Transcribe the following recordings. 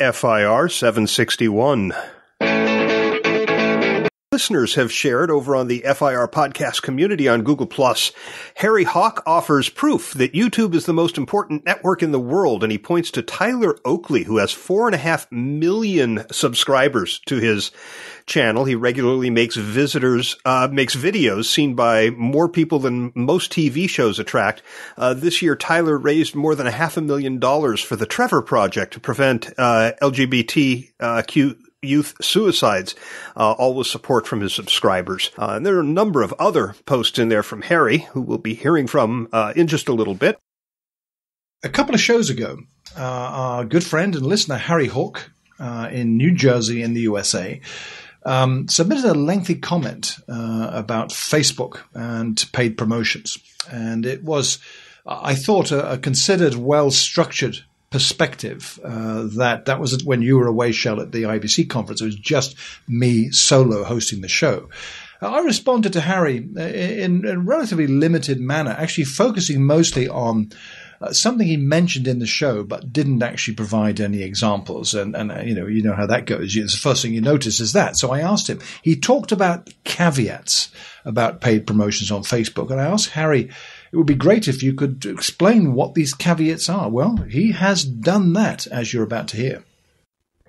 FIR 761 listeners have shared over on the FIR podcast community on Google Plus. Harry Hawk offers proof that YouTube is the most important network in the world, and he points to Tyler Oakley, who has four and a half million subscribers to his channel. He regularly makes visitors, uh, makes videos seen by more people than most TV shows attract. Uh, this year, Tyler raised more than a half a million dollars for the Trevor Project to prevent uh, LGBTQ youth suicides, uh, all with support from his subscribers. Uh, and there are a number of other posts in there from Harry, who we'll be hearing from uh, in just a little bit. A couple of shows ago, uh, our good friend and listener Harry Hawk uh, in New Jersey in the USA um, submitted a lengthy comment uh, about Facebook and paid promotions. And it was, I thought, a, a considered, well structured perspective. Uh, that that was when you were away, Shell, at the IBC conference. It was just me solo hosting the show. I responded to Harry uh, in, in a relatively limited manner, actually focusing mostly on uh, something he mentioned in the show but didn't actually provide any examples. And, and uh, you know, you know how that goes. It's the first thing you notice is that. So I asked him. He talked about caveats about paid promotions on Facebook, and I asked Harry it would be great if you could explain what these caveats are. Well, he has done that, as you're about to hear.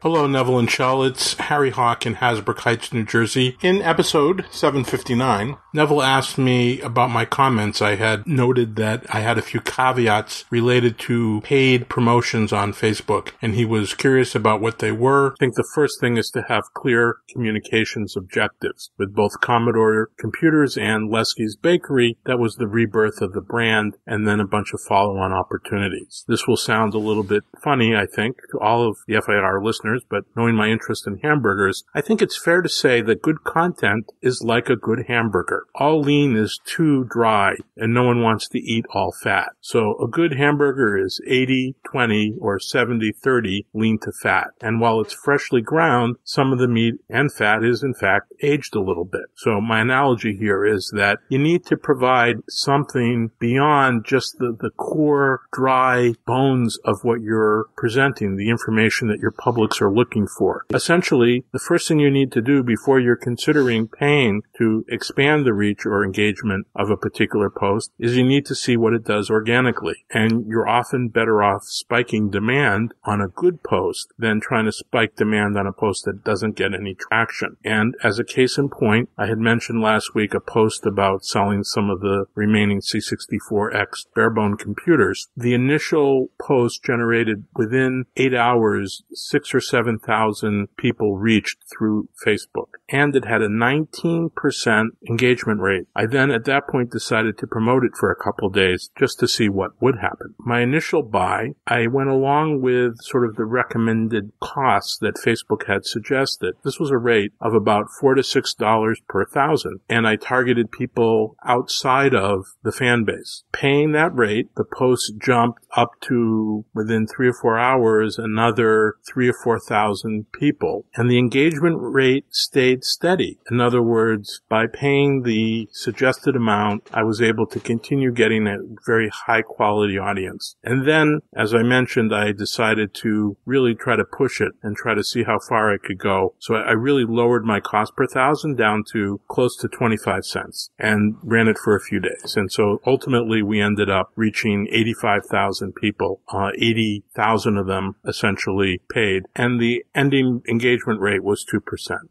Hello, Neville and Charlotte's Harry Hawk in Hasbrook Heights, New Jersey. In episode 759, Neville asked me about my comments. I had noted that I had a few caveats related to paid promotions on Facebook, and he was curious about what they were. I think the first thing is to have clear communications objectives. With both Commodore Computers and Lesky's Bakery, that was the rebirth of the brand, and then a bunch of follow-on opportunities. This will sound a little bit funny, I think, to all of the FIR listeners listeners, but knowing my interest in hamburgers, I think it's fair to say that good content is like a good hamburger. All lean is too dry and no one wants to eat all fat. So a good hamburger is 80, 20 or 70, 30 lean to fat. And while it's freshly ground, some of the meat and fat is in fact aged a little bit. So my analogy here is that you need to provide something beyond just the, the core dry bones of what you're presenting, the information that your public clients are looking for. Essentially, the first thing you need to do before you're considering paying to expand the reach or engagement of a particular post is you need to see what it does organically. And you're often better off spiking demand on a good post than trying to spike demand on a post that doesn't get any traction. And as a case in point, I had mentioned last week a post about selling some of the remaining C64X barebone computers. The initial post generated within eight hours, six or 7,000 people reached through Facebook. And it had a 19% engagement rate. I then at that point decided to promote it for a couple days just to see what would happen. My initial buy, I went along with sort of the recommended costs that Facebook had suggested. This was a rate of about four to six dollars per thousand. And I targeted people outside of the fan base. Paying that rate, the post jumped up to within three or four hours, another three or four 4,000 people. And the engagement rate stayed steady. In other words, by paying the suggested amount, I was able to continue getting a very high quality audience. And then, as I mentioned, I decided to really try to push it and try to see how far I could go. So I really lowered my cost per thousand down to close to 25 cents and ran it for a few days. And so ultimately we ended up reaching 85,000 people, uh, 80,000 of them essentially paid. And and the ending engagement rate was 2%.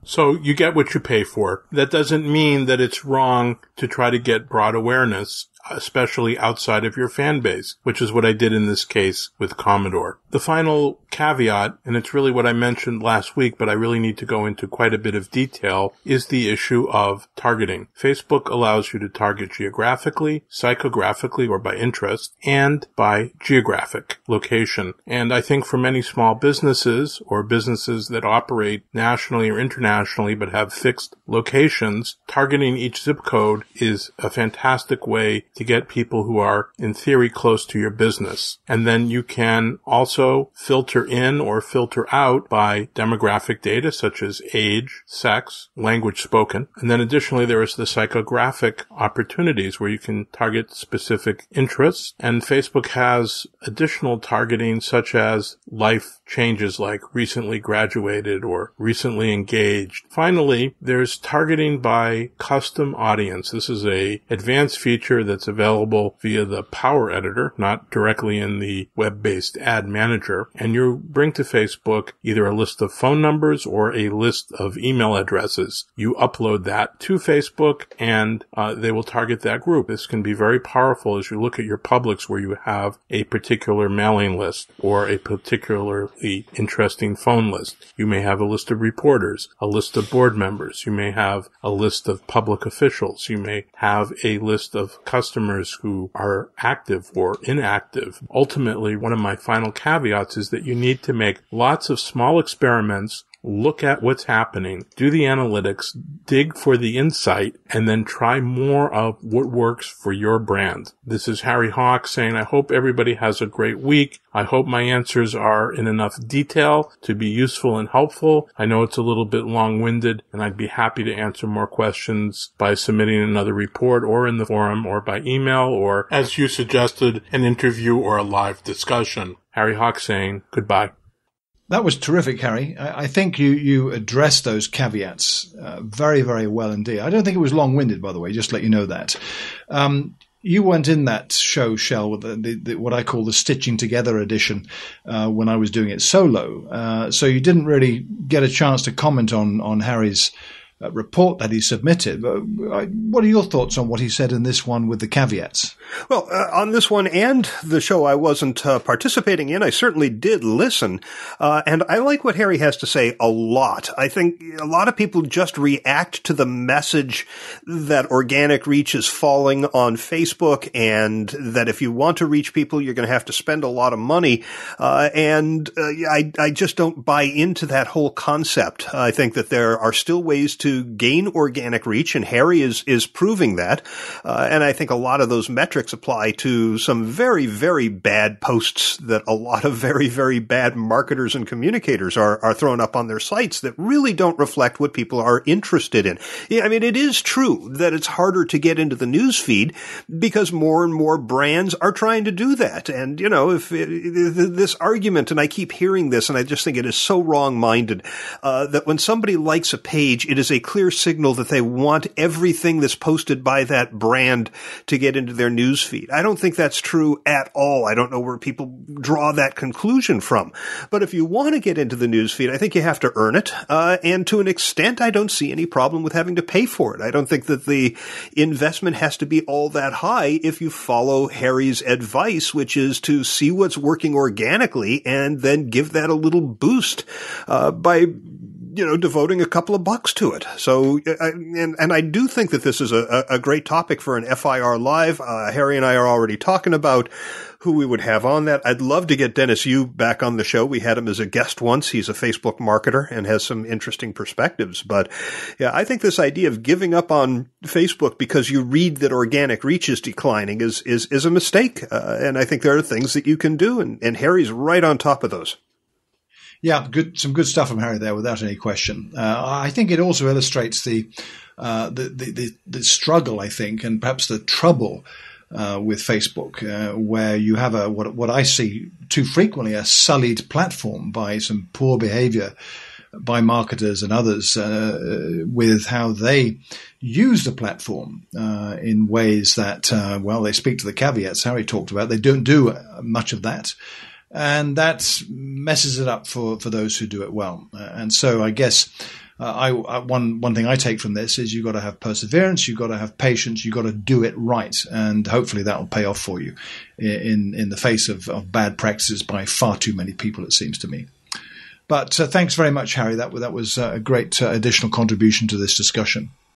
So you get what you pay for. That doesn't mean that it's wrong to try to get broad awareness especially outside of your fan base, which is what I did in this case with Commodore. The final caveat, and it's really what I mentioned last week, but I really need to go into quite a bit of detail, is the issue of targeting. Facebook allows you to target geographically, psychographically, or by interest, and by geographic location. And I think for many small businesses or businesses that operate nationally or internationally but have fixed locations, targeting each zip code is a fantastic way to get people who are in theory close to your business. And then you can also filter in or filter out by demographic data such as age, sex, language spoken. And then additionally, there is the psychographic opportunities where you can target specific interests. And Facebook has additional targeting such as life changes like recently graduated or recently engaged. Finally, there's targeting by custom audience. This is a advanced feature that's it's available via the Power Editor, not directly in the web-based ad manager. And you bring to Facebook either a list of phone numbers or a list of email addresses. You upload that to Facebook and uh, they will target that group. This can be very powerful as you look at your publics where you have a particular mailing list or a particularly interesting phone list. You may have a list of reporters, a list of board members. You may have a list of public officials. You may have a list of customers customers who are active or inactive. Ultimately, one of my final caveats is that you need to make lots of small experiments look at what's happening, do the analytics, dig for the insight, and then try more of what works for your brand. This is Harry Hawk saying, I hope everybody has a great week. I hope my answers are in enough detail to be useful and helpful. I know it's a little bit long-winded and I'd be happy to answer more questions by submitting another report or in the forum or by email or as you suggested, an interview or a live discussion. Harry Hawk saying goodbye. That was terrific, Harry. I, I think you you addressed those caveats uh, very very well indeed. I don't think it was long winded, by the way. Just let you know that. Um, you weren't in that show, Shell, with the, the, the, what I call the stitching together edition uh, when I was doing it solo. Uh, so you didn't really get a chance to comment on on Harry's uh, report that he submitted. Uh, what are your thoughts on what he said in this one with the caveats? Well, uh, on this one and the show I wasn't uh, participating in, I certainly did listen. and I like what Harry has to say a lot. I think a lot of people just react to the message that organic reach is falling on Facebook and that if you want to reach people, you're going to have to spend a lot of money. and I, I just don't buy into that whole concept. I think that there are still ways to to gain organic reach, and Harry is is proving that. Uh, and I think a lot of those metrics apply to some very very bad posts that a lot of very very bad marketers and communicators are are thrown up on their sites that really don't reflect what people are interested in. Yeah, I mean, it is true that it's harder to get into the news feed because more and more brands are trying to do that. And you know, if it, this argument, and I keep hearing this, and I just think it is so wrong minded uh, that when somebody likes a page, it is a clear signal that they want everything that's posted by that brand to get into their news feed. I don't think that's true at all. I don't know where people draw that conclusion from. But if you want to get into the news feed, I think you have to earn it. Uh, and to an extent, I don't see any problem with having to pay for it. I don't think that the investment has to be all that high if you follow Harry's advice, which is to see what's working organically and then give that a little boost uh, by you know, devoting a couple of bucks to it. So, and, and I do think that this is a, a great topic for an FIR live. Uh, Harry and I are already talking about who we would have on that. I'd love to get Dennis you back on the show. We had him as a guest once. He's a Facebook marketer and has some interesting perspectives. But yeah, I think this idea of giving up on Facebook because you read that organic reach is declining is is is a mistake. Uh, and I think there are things that you can do, and, and Harry's right on top of those. Yeah, good, some good stuff from Harry there, without any question. Uh, I think it also illustrates the, uh, the, the, the, the, struggle, I think, and perhaps the trouble uh, with Facebook, uh, where you have a what what I see too frequently a sullied platform by some poor behaviour by marketers and others uh, with how they use the platform uh, in ways that uh, well they speak to the caveats Harry talked about. They don't do uh, much of that and that messes it up for, for those who do it well. Uh, and so I guess uh, I, I, uh, one one thing I take from this is you've got to have perseverance, you've got to have patience, you've got to do it right, and hopefully that will pay off for you in in the face of, of bad practices by far too many people. It seems to me. But uh, thanks very much, Harry. That that was uh, a great uh, additional contribution to this discussion.